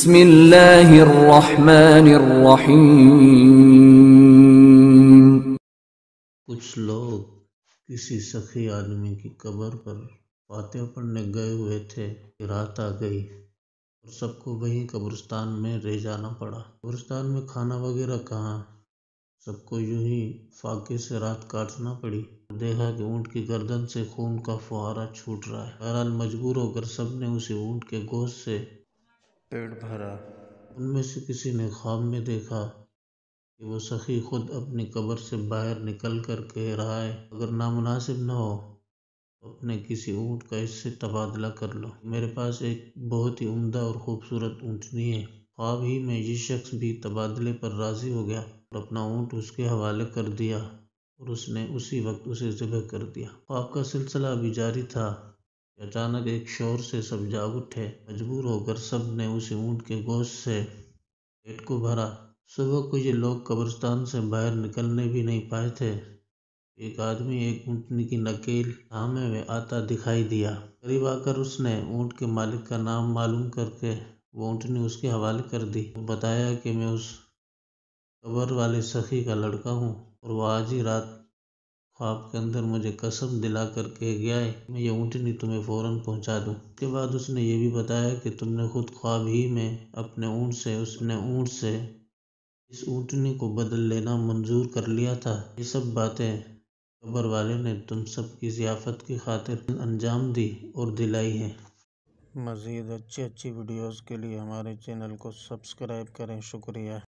بسم الله الرحمن الرحيم कुछ लोग किसी सखी आदमी की कब्र पर फातिहा पढ़ने गए हुए थे रात आ गई और सबको वहीं कब्रिस्तान में रह जाना पड़ा कब्रिस्तान में खाना वगैरह कहाँ सबको यूं ही फाके से रात काटना पड़ी देखा कि ऊंट की गर्दन से खून का फुहारा छूट रहा है बहरहाल मजबूर होकर सबने उसे ऊंट के गोश से पेट भरा उनमें से किसी ने ख्वाब में देखा कि वो सखी खुद अपनी कब्र से बाहर निकल कर कह रहा है अगर नामुनासिब न हो तो अपने किसी ऊँट का इससे तबादला कर लो मेरे पास एक बहुत ही उम्दा और ख़ूबसूरत ऊँटनी है ख्वाब ही में ये शख्स भी तबादले पर राज़ी हो गया और अपना ऊँट उसके हवाले कर दिया और उसने उसी वक्त उसे ज़बह कर दिया ख्वाब का सिलसिला अभी जारी था अचानक एक शोर से सब जाग उठे मजबूर होकर सब ने उस ऊँट के गोश्त से पेट को भरा सुबह को ये लोग कब्रिस्तान से बाहर निकलने भी नहीं पाए थे एक आदमी एक ऊँटनी की नकेल थामे में आता दिखाई दिया करीब आकर उसने ऊँट के मालिक का नाम मालूम करके वो ऊँटनी उसके हवाले कर दी तो बताया कि मैं उस कबर वाले सखी का लड़का हूँ और वह आज ही रात आपके अंदर मुझे कसम दिला कर कह गया है मैं ये ऊँटनी तुम्हें फ़ौरन पहुँचा दूँ उसके बाद उसने ये भी बताया कि तुमने खुद ख्वाब ही में अपने ऊँट से उसने ऊँट से इस ऊँटनी को बदल लेना मंजूर कर लिया था ये सब बातें खबर वाले ने तुम सब की ज़ियाफ़त की खातिर अंजाम दी और दिलाई है मज़ीद अच्छी अच्छी वीडियोज़ के लिए हमारे चैनल को सब्सक्राइब करें शुक्रिया